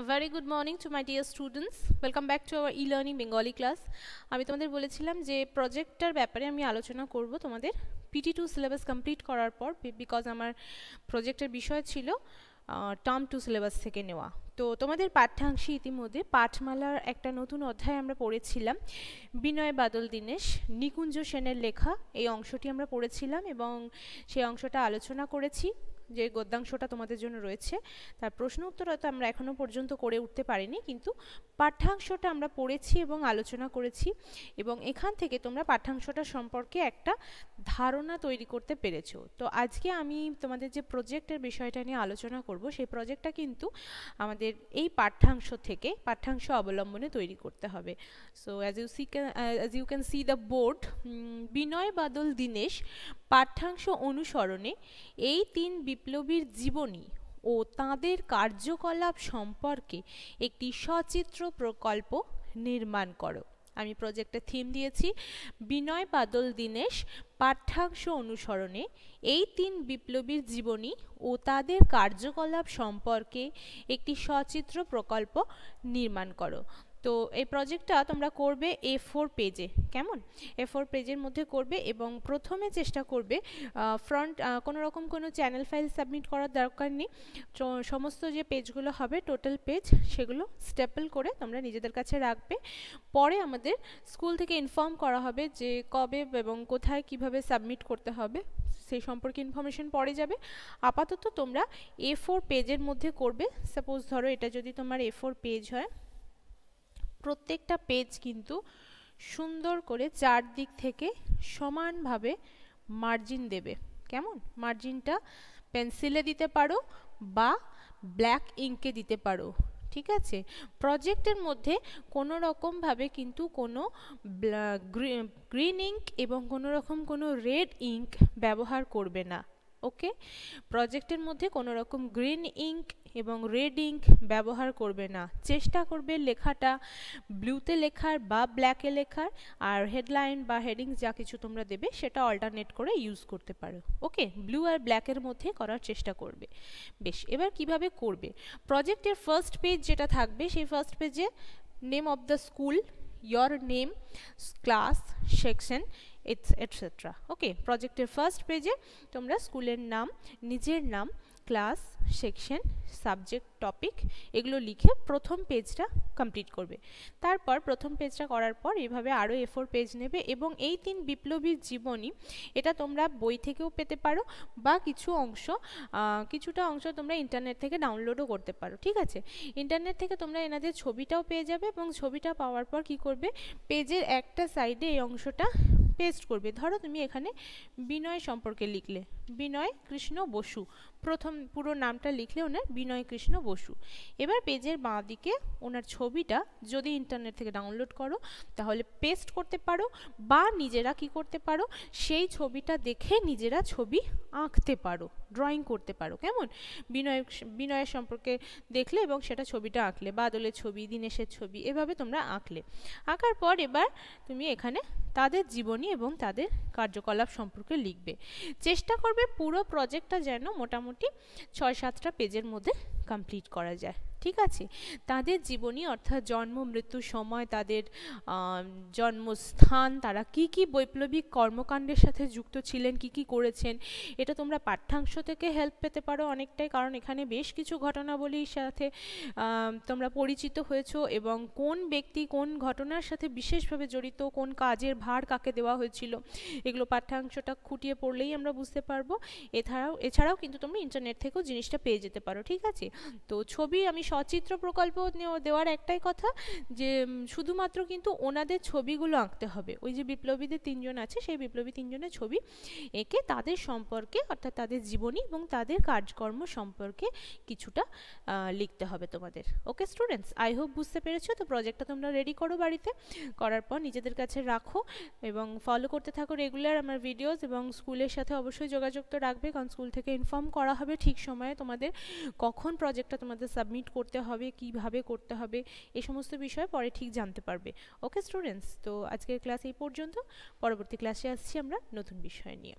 A very good morning to my dear students. Welcome back to our e-learning Bengali class. আমি তোমাদের বলেছিলাম যে প্রজেক্টটার ব্যাপারে আমি আলোচনা করব তোমাদের পিটি টু সিলেবাস কমপ্লিট করার পর বিকজ আমার প্রজেক্টের বিষয় ছিল টার্ম টু সিলেবাস থেকে নেওয়া তো তোমাদের পাঠ্যাংশে ইতিমধ্যে পাঠমালার একটা নতুন অধ্যায় আমরা পড়েছিলাম বিনয় বাদল দীনেশ নিকুঞ্জ সেনের লেখা এই অংশটি আমরা পড়েছিলাম এবং সেই অংশটা আলোচনা করেছি যে গদ্যাংশটা তোমাদের জন্য রয়েছে তার প্রশ্ন উত্তর হয়তো আমরা এখনও পর্যন্ত করে উঠতে পারিনি কিন্তু পাঠ্যাংশটা আমরা পড়েছি এবং আলোচনা করেছি এবং এখান থেকে তোমরা পাঠ্যাংশটা সম্পর্কে একটা ধারণা তৈরি করতে পেরেছো তো আজকে আমি তোমাদের যে প্রজেক্টের বিষয়টা নিয়ে আলোচনা করব সেই প্রজেক্টটা কিন্তু আমাদের এই পাঠ্যাংশ থেকে পাঠ্যাংশ অবলম্বনে তৈরি করতে হবে so as you see as you can see the board Binoy Badal Dinesh পাঠ্যাংশ অনুসরণে এই তিন বিপ্লবীর জীবনী ও তাঁদের কার্যকলাপ সম্পর্কে একটি সচিত্র প্রকল্প নির্মাণ করো আমি প্রজেক্টে থিম দিয়েছি বিনয় বাদল দীনেশ পাঠ্যাংশ অনুসরণে এই তিন বিপ্লবীর জীবনী ও তাদের কার্যকলাপ সম্পর্কে একটি সচিত্র প্রকল্প নির্মাণ করো তো এই প্রজেক্টটা তোমরা করবে এ ফোর পেজে কেমন এ ফোর পেজের মধ্যে করবে এবং প্রথমে চেষ্টা করবে ফ্রন্ট কোনো রকম কোনো চ্যানেল ফাইল সাবমিট করার দরকার নেই সমস্ত যে পেজগুলো হবে টোটাল পেজ সেগুলো স্টেপল করে তোমরা নিজেদের কাছে রাখবে পরে আমাদের স্কুল থেকে ইনফর্ম করা হবে যে কবে এবং কোথায় কিভাবে সাবমিট করতে হবে সেই সম্পর্কে ইনফরমেশান পরে যাবে আপাতত তোমরা এ ফোর পেজের মধ্যে করবে সাপোজ ধরো এটা যদি তোমার এ ফোর পেজ হয় প্রত্যেকটা পেজ কিন্তু সুন্দর করে চারদিক থেকে সমানভাবে মার্জিন দেবে কেমন মার্জিনটা পেন্সিলে দিতে পারো বা ব্ল্যাক ইঙ্কে দিতে পারো ঠিক আছে প্রজেক্টের মধ্যে কোনো রকমভাবে কিন্তু কোনো গ্রিন ইঙ্ক এবং কোনো রকম কোনো রেড ইঙ্ক ব্যবহার করবে না ওকে প্রজেক্টের মধ্যে কোনো রকম গ্রিন ইঙ্ক এবং রেড ইঙ্ক ব্যবহার করবে না চেষ্টা করবে লেখাটা ব্লুতে লেখার বা ব্ল্যাকে লেখার আর হেডলাইন বা হেডিংস যা কিছু তোমরা দেবে সেটা অল্টারনেট করে ইউজ করতে পারো ওকে ব্লু আর ব্ল্যাকের মধ্যে করার চেষ্টা করবে বেশ এবার কিভাবে করবে প্রজেক্টের ফার্স্ট পেজ যেটা থাকবে সেই ফার্স্ট পেজে name of the school your name class section etcetera okay প্রজেক্টের ফার্স্ট পেজে তোমরা স্কুলের নাম নিজের নাম ক্লাস সেকশন সাবজেক্ট টপিক এগুলো লিখে প্রথম পেজটা কমপ্লিট করবে তারপর প্রথম পেজটা করার পর এভাবে আরও এ ফোর পেজ নেবে এবং এই তিন বিপ্লবীর জীবনী এটা তোমরা বই থেকেও পেতে পারো বা কিছু অংশ কিছুটা অংশ তোমরা ইন্টারনেট থেকে ডাউনলোডও করতে পারো ঠিক আছে ইন্টারনেট থেকে তোমরা এনাদের ছবিটাও পেয়ে যাবে এবং ছবিটা পাওয়ার পর কি করবে পেজের একটা সাইডে এই অংশটা পেস্ট করবে ধরো তুমি এখানে বিনয় সম্পর্কে লিখলে বিনয় কৃষ্ণ বসু প্রথম পুরো নামটা লিখলে ওনার বিনয় কৃষ্ণ বসু এবার পেজের বাঁ দিকে ওনার ছবিটা যদি ইন্টারনেট থেকে ডাউনলোড করো তাহলে পেস্ট করতে পারো বা নিজেরা কি করতে পারো সেই ছবিটা দেখে নিজেরা ছবি আঁকতে পারো ড্রয়িং করতে পারো কেমন বিনয় বিনয়ের সম্পর্কে দেখলে এবং সেটা ছবিটা আঁকলে বাদলের ছবি দিনেশের ছবি এভাবে তোমরা আঁকলে আঁকার পর এবার তুমি এখানে তাদের জীবনী এবং তাদের কার্যকলাপ সম্পর্কে লিখবে চেষ্টা করবে পুরো প্রজেক্টটা যেন মোটামুটি ছয় সাতটা পেজের মধ্যে কমপ্লিট করা যায় ঠিক আছে তাদের জীবনী অর্থাৎ জন্ম মৃত্যু সময় তাদের জন্মস্থান তারা কি কি বৈপ্লবিক কর্মকাণ্ডের সাথে যুক্ত ছিলেন কি কি করেছেন এটা তোমরা পাঠ্যাংশ থেকে হেল্প পেতে পারো অনেকটাই কারণ এখানে বেশ কিছু ঘটনাবলীর সাথে তোমরা পরিচিত হয়েছ এবং কোন ব্যক্তি কোন ঘটনার সাথে বিশেষভাবে জড়িত কোন কাজের ভার কাকে দেওয়া হয়েছিল এগুলো পাঠ্যাংশটা খুঁটিয়ে পড়লেই আমরা বুঝতে পারবো এছাড়াও এছাড়াও কিন্তু তোমরা ইন্টারনেট থেকেও জিনিসটা পেয়ে যেতে পারো ঠিক আছে তো ছবি আমি সচিত্র প্রকল্প দেওয়ার একটাই কথা যে শুধুমাত্র কিন্তু ওনাদের ছবিগুলো আঁকতে হবে ওই যে বিপ্লবীদের তিনজন আছে সেই বিপ্লবী তিনজনের ছবি এঁকে তাদের সম্পর্কে অর্থাৎ তাদের জীবনী এবং তাদের কাজকর্ম সম্পর্কে কিছুটা লিখতে হবে তোমাদের ওকে স্টুডেন্টস আই হোপ বুঝতে পেরেছো তো প্রজেক্টটা তোমরা রেডি করো বাড়িতে করার পর নিজেদের কাছে রাখো এবং ফলো করতে থাকো রেগুলার আমার ভিডিওস এবং স্কুলের সাথে অবশ্যই যোগাযোগ তো রাখবে কারণ স্কুল থেকে ইনফর্ম করা হবে ঠিক সময়ে তোমাদের কখন প্রজেক্টটা তোমাদের সাবমিট করতে হবে কিভাবে করতে হবে এই সমস্ত বিষয় পরে ঠিক জানতে পারবে ওকে স্টুডেন্টস তো আজকের ক্লাস এই পর্যন্ত পরবর্তী ক্লাসে আসছি আমরা নতুন বিষয় নিয়ে